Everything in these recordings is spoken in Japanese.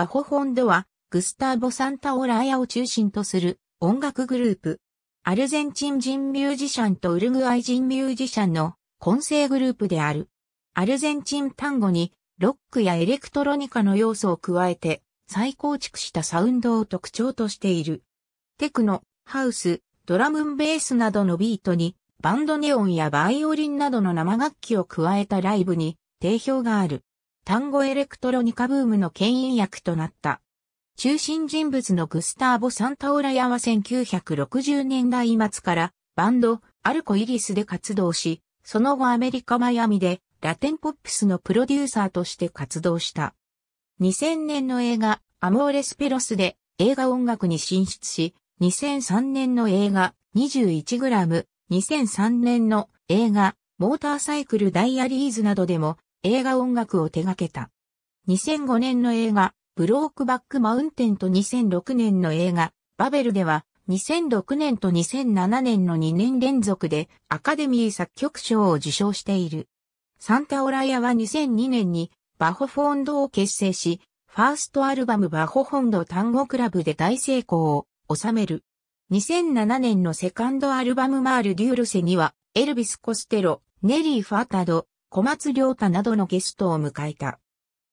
バホフォンドは、グスターボ・サンタオラーヤを中心とする音楽グループ。アルゼンチン人ミュージシャンとウルグアイ人ミュージシャンの混成グループである。アルゼンチン単語にロックやエレクトロニカの要素を加えて再構築したサウンドを特徴としている。テクノ、ハウス、ドラムンベースなどのビートにバンドネオンやバイオリンなどの生楽器を加えたライブに定評がある。単語エレクトロニカブームの牽引役となった。中心人物のグスターボ・サンタオラヤは1960年代末からバンド、アルコ・イリスで活動し、その後アメリカ・マヤミでラテンポップスのプロデューサーとして活動した。2000年の映画、アモーレス・ペロスで映画音楽に進出し、2003年の映画、21g、2003年の映画、モーターサイクル・ダイアリーズなどでも映画音楽を手掛けた。2005年の映画、ブロークバックマウンテンと2006年の映画、バベルでは、2006年と2007年の2年連続でアカデミー作曲賞を受賞している。サンタオラヤは2002年にバホフォンドを結成し、ファーストアルバムバホフォンド単語クラブで大成功を収める。2007年のセカンドアルバムマール・デュールセには、エルビス・コステロ、ネリー・ファタド、小松良太などのゲストを迎えた。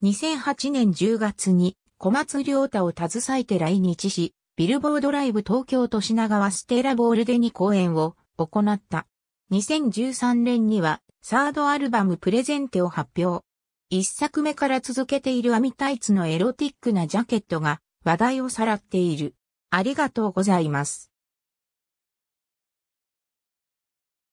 2008年10月に小松良太を携えて来日し、ビルボードライブ東京都品川ステラボールデに公演を行った。2013年にはサードアルバムプレゼンテを発表。一作目から続けている網タイツのエロティックなジャケットが話題をさらっている。ありがとうございます。